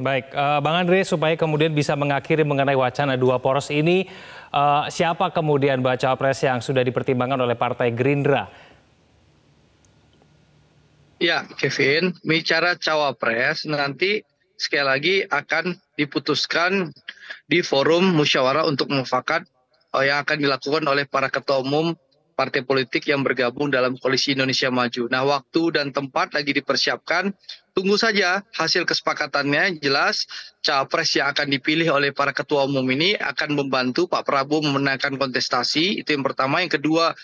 Baik, eh, Bang Andre, supaya kemudian bisa mengakhiri mengenai wacana dua poros ini, eh, siapa kemudian baca pres yang sudah dipertimbangkan oleh Partai Gerindra? Ya, Kevin, bicara cawapres nanti sekali lagi akan diputuskan di forum musyawarah untuk mufakat eh, yang akan dilakukan oleh para ketua umum partai politik yang bergabung dalam koalisi Indonesia Maju. Nah, waktu dan tempat lagi dipersiapkan. Tunggu saja hasil kesepakatannya jelas capres yang akan dipilih oleh para ketua umum ini akan membantu Pak Prabowo memenangkan kontestasi. Itu yang pertama, yang kedua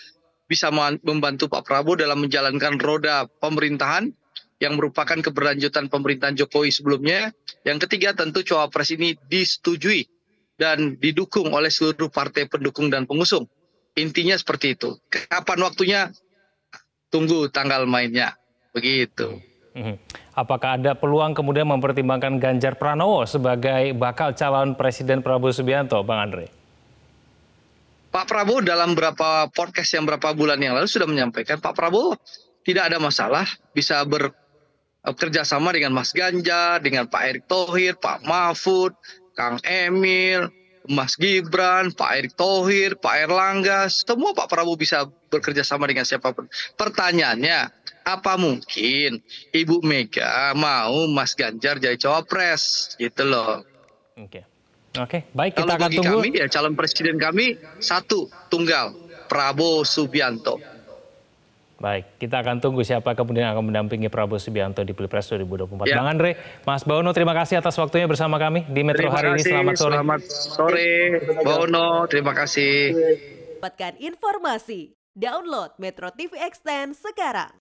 bisa membantu Pak Prabowo dalam menjalankan roda pemerintahan yang merupakan keberlanjutan pemerintahan Jokowi sebelumnya. Yang ketiga tentu cawapres ini disetujui dan didukung oleh seluruh partai pendukung dan pengusung. Intinya seperti itu. Kapan waktunya? Tunggu tanggal mainnya. Begitu. Mhm. Apakah ada peluang kemudian mempertimbangkan Ganjar Pranowo sebagai bakal calon Presiden Prabowo Subianto, Bang Andre? Pak Prabowo dalam berapa podcast yang berapa bulan yang lalu sudah menyampaikan Pak Prabowo tidak ada masalah bisa bekerja eh, sama dengan Mas Ganjar, dengan Pak Erick Thohir, Pak Mahfud, Kang Emil, Mas Gibran, Pak Erick Thohir, Pak Erlangga, semua Pak Prabowo bisa bekerja sama dengan siapapun. Pertanyaannya, apa mungkin Ibu Mega mau Mas Ganjar jadi cawapres gitu loh? Oke, okay. oke, okay, baik kita Kalau akan bagi tunggu. Kami ya calon presiden kami satu tunggal Prabowo Subianto. Baik, kita akan tunggu siapa kemudian akan mendampingi Prabowo Subianto di Pilpres 2024. Ya. Bang Andre, Mas Bauno, terima kasih atas waktunya bersama kami di Metro terima hari kasih, ini. Selamat sore. Selamat sore, Bauno. Terima kasih. Dapatkan informasi. Download Metro TV Extend sekarang.